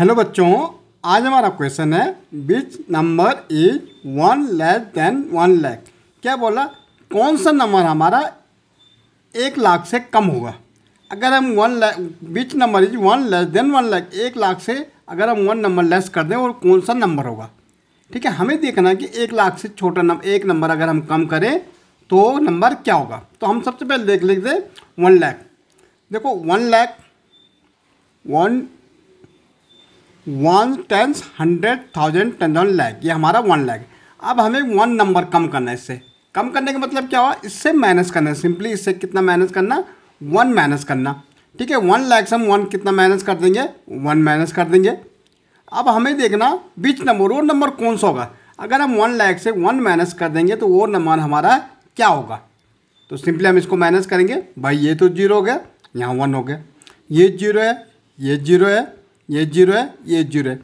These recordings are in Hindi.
हेलो बच्चों आज हमारा क्वेश्चन है which number is one less than one lakh क्या बोला कौन सा नंबर हमारा एक लाख से कम होगा अगर हम one lakh which number is one less than one lakh एक लाख से अगर हम वन नंबर लेस कर दें और कौन सा नंबर होगा ठीक है हमें देखना कि एक लाख से छोटा नंबर एक नंबर अगर हम कम करें तो नंबर क्या होगा तो हम सबसे पहले देख लेते वन लैख देखो one lakh one one tens hundred thousand ten thousand lakh ये हमारा वन लैख अब हमें वन नंबर कम करना है इससे कम करने का मतलब क्या हुआ इससे माइनस करना है सिंपली इससे कितना माइनस करना वन माइनस करना ठीक है वन लैख से हम वन कितना माइनस कर देंगे वन माइनस कर देंगे अब हमें देखना बीच नंबर वो नंबर कौन सा होगा अगर हम वन लैख से वन माइनस कर देंगे तो वो नंबर हमारा क्या होगा तो सिंपली हम इसको माइनस करेंगे भाई ये तो जीरो हो गया यहाँ वन हो गया ये जीरो है ये जीरो है ये जीरो है ये जीरो है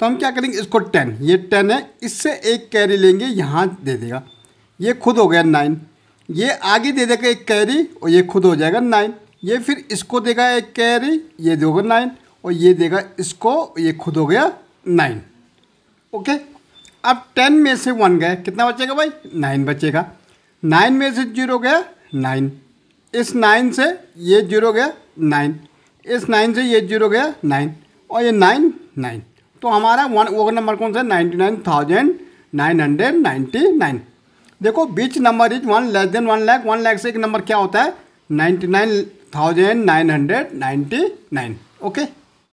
तो हम क्या करेंगे इसको टेन ये टेन है इससे एक कैरी लेंगे यहाँ दे देगा ये खुद हो गया नाइन ये आगे दे देगा एक कैरी और ये खुद हो जाएगा नाइन ये फिर इसको देगा एक कैरी ये देगा नाइन और ये देगा इसको ये खुद हो गया नाइन ओके अब टेन में से वन गया कितना बचेगा भाई नाइन बचेगा नाइन में से जीरो गया नाइन इस नाइन से ये जीरो गया नाइन इस नाइन से ये जीरो गया नाइन और ये नाइन नाइन तो हमारा वन वो नंबर कौन सा ninety nine thousand nine hundred ninety nine देखो which number is one less than one lakh one lakh से एक नंबर क्या होता है ninety nine thousand nine hundred ninety nine okay